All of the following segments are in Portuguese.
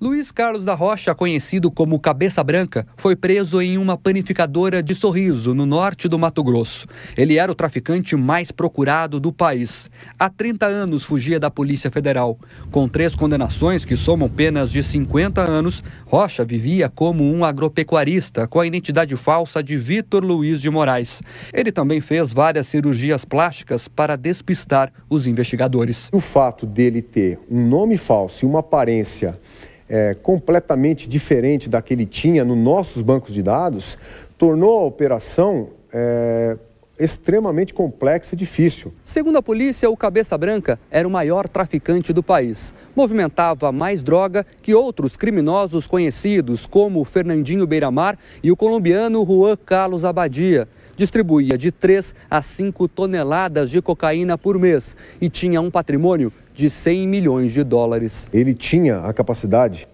Luiz Carlos da Rocha, conhecido como Cabeça Branca, foi preso em uma panificadora de Sorriso, no norte do Mato Grosso. Ele era o traficante mais procurado do país. Há 30 anos fugia da Polícia Federal. Com três condenações que somam penas de 50 anos, Rocha vivia como um agropecuarista com a identidade falsa de Vitor Luiz de Moraes. Ele também fez várias cirurgias plásticas para despistar os investigadores. O fato dele ter um nome falso e uma aparência é, completamente diferente da que ele tinha nos nossos bancos de dados, tornou a operação é, extremamente complexa e difícil. Segundo a polícia, o Cabeça Branca era o maior traficante do país. Movimentava mais droga que outros criminosos conhecidos, como o Fernandinho Beiramar e o colombiano Juan Carlos Abadia distribuía de 3 a 5 toneladas de cocaína por mês e tinha um patrimônio de 100 milhões de dólares. Ele tinha a capacidade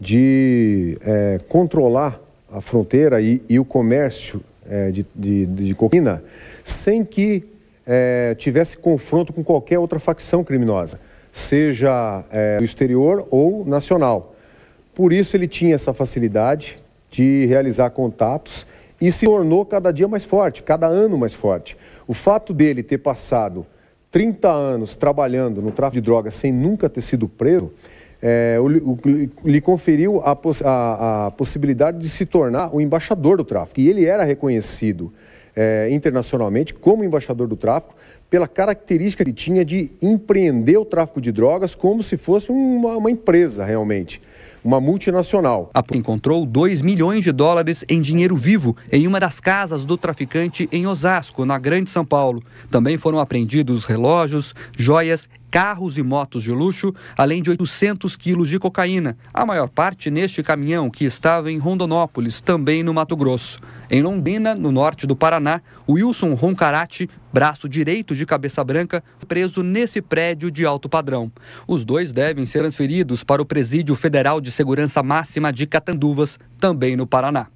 de é, controlar a fronteira e, e o comércio é, de, de, de, cocaína sem que é, tivesse confronto com qualquer outra facção criminosa, seja é, do exterior ou nacional. Por isso ele tinha essa facilidade de realizar contatos e se tornou cada dia mais forte, cada ano mais forte. O fato dele ter passado 30 anos trabalhando no tráfico de drogas sem nunca ter sido preso, é, o, o, lhe conferiu a, a, a, possibilidade de se tornar o embaixador do tráfico. E ele era reconhecido é, internacionalmente como embaixador do tráfico pela característica que tinha de empreender o tráfico de drogas como se fosse uma, uma empresa realmente uma multinacional. A encontrou 2 milhões de dólares em dinheiro vivo em uma das casas do traficante em Osasco, na Grande São Paulo. Também foram apreendidos relógios, joias carros e motos de luxo, além de 800 quilos de cocaína, a maior parte neste caminhão que estava em Rondonópolis, também no Mato Grosso. Em Londrina, no norte do Paraná, Wilson Roncarati, braço direito de cabeça branca, preso nesse prédio de alto padrão. Os dois devem ser transferidos para o Presídio Federal de Segurança Máxima de Catanduvas, também no Paraná.